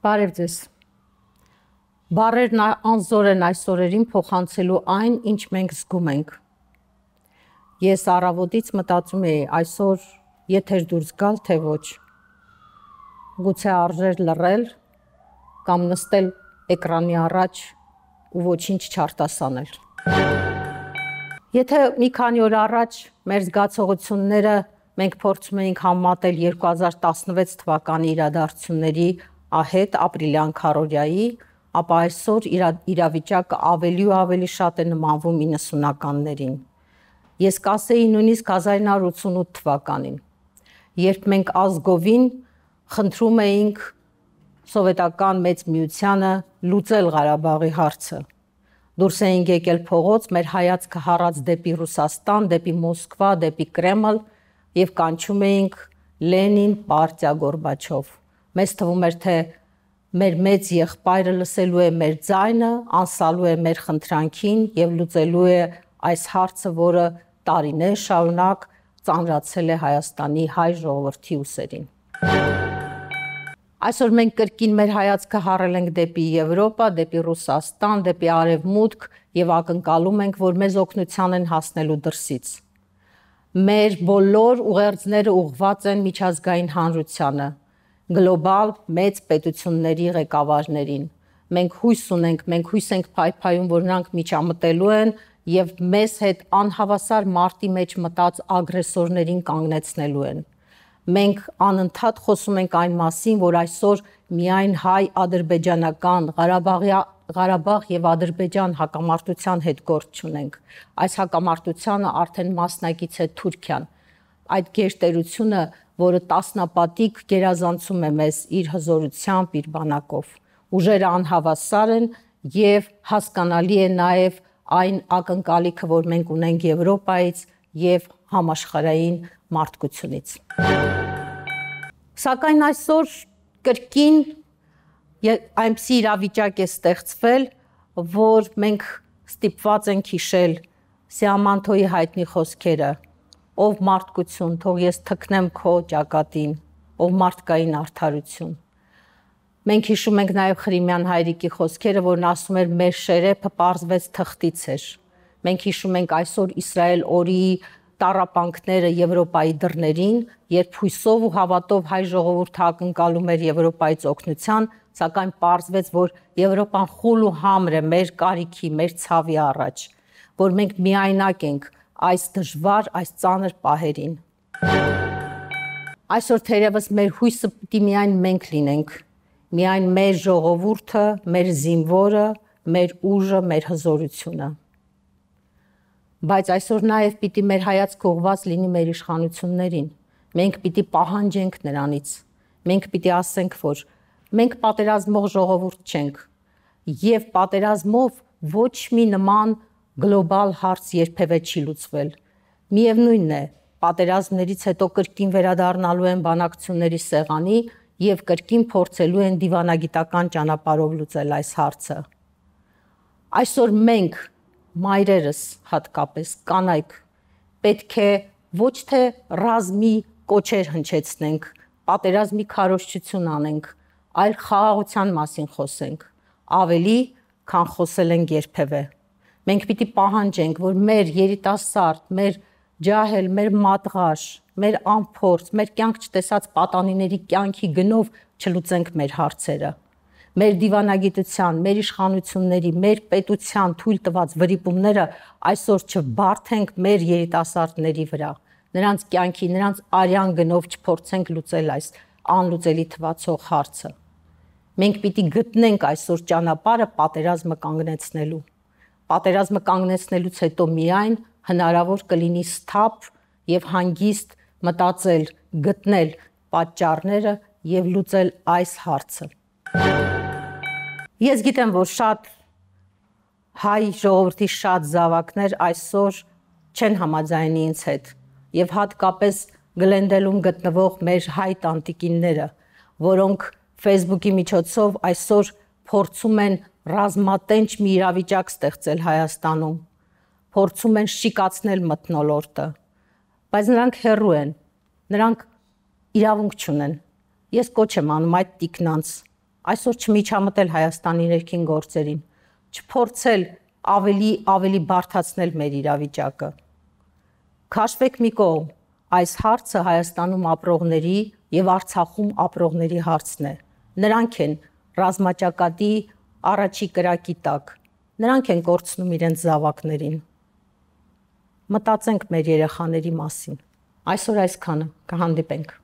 Բարև ձեզ։ Բարերն անզոր են այս օրերին փոխանցելու այն, ինչ մենք զգում ենք։ Ես առավոտից մտածում էի այսօր եթեր դուրս գալ թե ոչ։ Գուցե արժեր լռել կամ նստել էկրանի առաջ ու ոչինչ չարտասանել։ Եթե մի քանի օր առաջ մեր զգացողությունները մենք փորձում էինք համատել 2016 թվականի իրադարձությունների ահետ ապրիլյան քարորյայի, ապա այսօր իր, իրավիճակը ավելի ու ավելի շատ է նմանվում 90-ականներին։ Ես կասեի նույնիսկ 1988 թվականին, երբ մենք ազգովին խնդրում էինք սովետական մեծ միությանը լուծել Ղարաբաղի հարցը։ Դուրս էինք եկել փողոց, մեր հայացքը հառած դեպի Ռուսաստան, դեպի Մոսկվա, դեպի Կրեմլ եւ կանչում էինք Լենին, Պարտիա Գորբաչով Մեզ թվում էր, թե մեր մեծ եղբայրը լսելու է մեր ձայնը, անսալու է մեր խնդրանքին եւ լուծելու է այս հարցը, որը տարիներ շարունակ ծանրացել է Հայաստանի հայ ժողովրդի ուսերին։ Այսօր մենք կրկին մեր հայացքը հառել ենք դեպի Եվրոպա, դեպի Ռուսաստան, դեպի Արևմուտք եւ ակնկալում ենք, որ մեզ օգնության են հասնելու դրսից։ Մեր բոլոր ուղերձները ուղղված են միջազգային հանրությանը, գլոբալ մեծ պետությունների ղեկավարներին։ Մենք հույս ունենք, մենք հույս ենք փայփայում, որ նրանք միջամտելու են եւ մեզ հետ անհավասար մարտի մեջ մտած ագրեսորներին կանգնեցնելու են։ Մենք անընդհատ խոսում ենք այն մասին, որ այսօր միայն հայ-ադրբեջանական Ղարաբաղի Ղարաբաղ եւ Ադրբեջան հակամարտության հետ գործ ունենք։ Այս հակամարտությունը արդեն մասնակից է Թուրքիան։ Այդ գերտերությունը որը տասնապատիկ գերազանցում է մեզ իր հզորությամբ, իր բանակով։ Ուժերը անհավասար են եւ հասկանալի է նաեւ այն ակնկալիքը, որ մենք ունենք Եվրոպայից եւ համաշխարհային մարդկությունից։ Սակայն այսօր կրկին այնպիսի իրավիճակ է ստեղծվել, որ մենք ստիպված ենք հիշել Սիամանթոյի հայտնի խոսքերը ով մարդկություն, թող ես թքնեմ քո ճակատին, ով մարդկային արդարություն։ Մենք հիշում ենք նաև Խրիմյան հայրիկի խոսքերը, որն ասում էր մեր շերեփը պարզվեց թղթից էր։ Մենք հիշում ենք այսօր Իսրայել օրի տարապանքները Եվրոպայի դռներին, երբ հույսով ու հավատով հայ ժողովուրդը ակնկալում էր Եվրոպայից օգնության, սակայն պարզվեց, որ Եվրոպան խուլ ու համր է մեր կարիքի, մեր ցավի առաջ, որ մենք միայնակ ենք, այս դժվար, այս ծանր պահերին։ Այսօր թերևս մեր հույսը պիտի միայն մենք լինենք, միայն մեր ժողովուրդը, մեր զինվորը, մեր ուժը, մեր հզորությունը։ Բայց այսօր նաև պիտի մեր հայացք ուղված լինի մեր իշխանություններին։ Մենք պիտի պահանջենք նրանից։ Մենք պիտի ասենք, որ մենք պատերազմող ժողովուրդ չենք եւ պատերազմով ոչ մի նման գլոբալ հարց երբևէ չի լուծվել։ Միևնույնն է, պատերազմներից հետո կրկին վերադառնալու են բանակցությունների սեղանի եւ կրկին փորձելու են դիվանագիտական ճանապարհով լուծել այս հարցը։ Այսօր մենք մայրերս հատկապես կանայք պետք է ոչ թե ռազմի կոչեր հնչեցնենք, պատերազմի քարոշչություն անենք, այլ խաղաղության մասին խոսենք, ավելի, քան խոսել ենք երբևէ։ Մենք պիտի պահանջենք, որ մեր երիտասարդ, մեր ջահել, մեր մատղաշ, մեր անփորձ, մեր կյանք չտեսած պատանիների կյանքի գնով չլուծենք մեր հարցերը։ Մեր դիվանագիտության, մեր իշխանությունների, մեր պետության թույլ տված վրիպումները այսօր չբարթենք մեր երիտասարդների վրա։ Նրանց կյանքի, նրանց արյան գնով չփորձենք լուծել այս անլուծելի թվացող հարցը։ Մենք պիտի գտնենք այսօր ճանապարհը պատերազմը կանգնեցնելու պատերազմը կանգնեցնելուց հետո միայն հնարավոր կլինի սթափ եւ հանգիստ մտածել, գտնել պատճառները եւ լուծել այս հարցը։ Ես գիտեմ, որ շատ հայ ժողովրդի շատ զավակներ այսօր չեն համաձայնի ինձ հետ եւ հատկապես գլենդելում գտնվող մեր հայ տանտիկինները, որոնք Facebook-ի միջոցով այսօր փորձում են ռազմատենչ մի իրավիճակ ստեղծել Հայաստանում։ Փորձում են շիկացնել մթնոլորտը, բայց նրանք հերու են։ Նրանք իրավունք չունեն։ Ես կոչ եմ անում այդ տիկնանց այսօր չմիջամտել Հայաստանի ներքին գործերին, չփորձել ավելի ավելի բարթացնել մեր իրավիճակը։ Քաշվեք մի կողմ, այս հարցը Հայաստանում ապրողների եւ Արցախում ապրողների հարցն է։ Նրանք են ռազմաճակատի առաջի կրակի տակ։ Նրանք են կորցնում իրենց զավակներին։ Մտածենք մեր երեխաների մասին։ Այսօր այսքանը կհանդիպենք։